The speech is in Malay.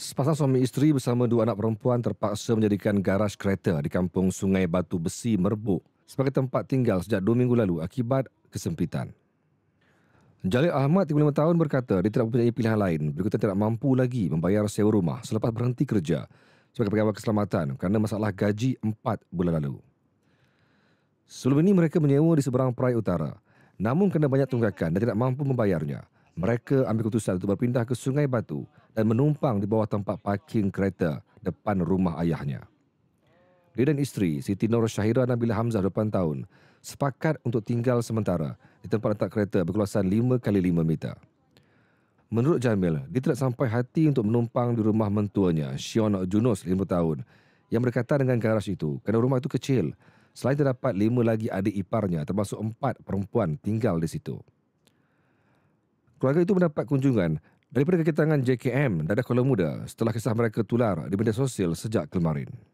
Sepasang suami isteri bersama dua anak perempuan terpaksa menjadikan garaj kereta di kampung Sungai Batu Besi Merbu sebagai tempat tinggal sejak dua minggu lalu akibat kesempitan. Jalil Ahmad, 35 tahun berkata dia tidak mempunyai pilihan lain berikutnya tidak mampu lagi membayar sewa rumah selepas berhenti kerja sebagai pegawai keselamatan kerana masalah gaji empat bulan lalu. Sebelum ini mereka menyewa di seberang Perai Utara namun kerana banyak tunggakan dan tidak mampu membayarnya, mereka ambil keputusan untuk berpindah ke Sungai Batu dan menumpang di bawah tempat parking kereta depan rumah ayahnya. Dia dan isteri, Siti Nur Syahira Nabila Hamzah 8 tahun, sepakat untuk tinggal sementara di tempat letak kereta berkeluasan 5 kali 5 meter. Menurut Jamil, dia tidak sampai hati untuk menumpang di rumah mentuanya, Sion Junus, 5 tahun, yang berkata dengan garaj itu kerana rumah itu kecil. Selain terdapat lima lagi adik iparnya, termasuk empat perempuan tinggal di situ. Keluarga itu mendapat kunjungan daripada kaki tangan JKM dan Kuala Muda setelah kisah mereka tular di media sosial sejak kemarin.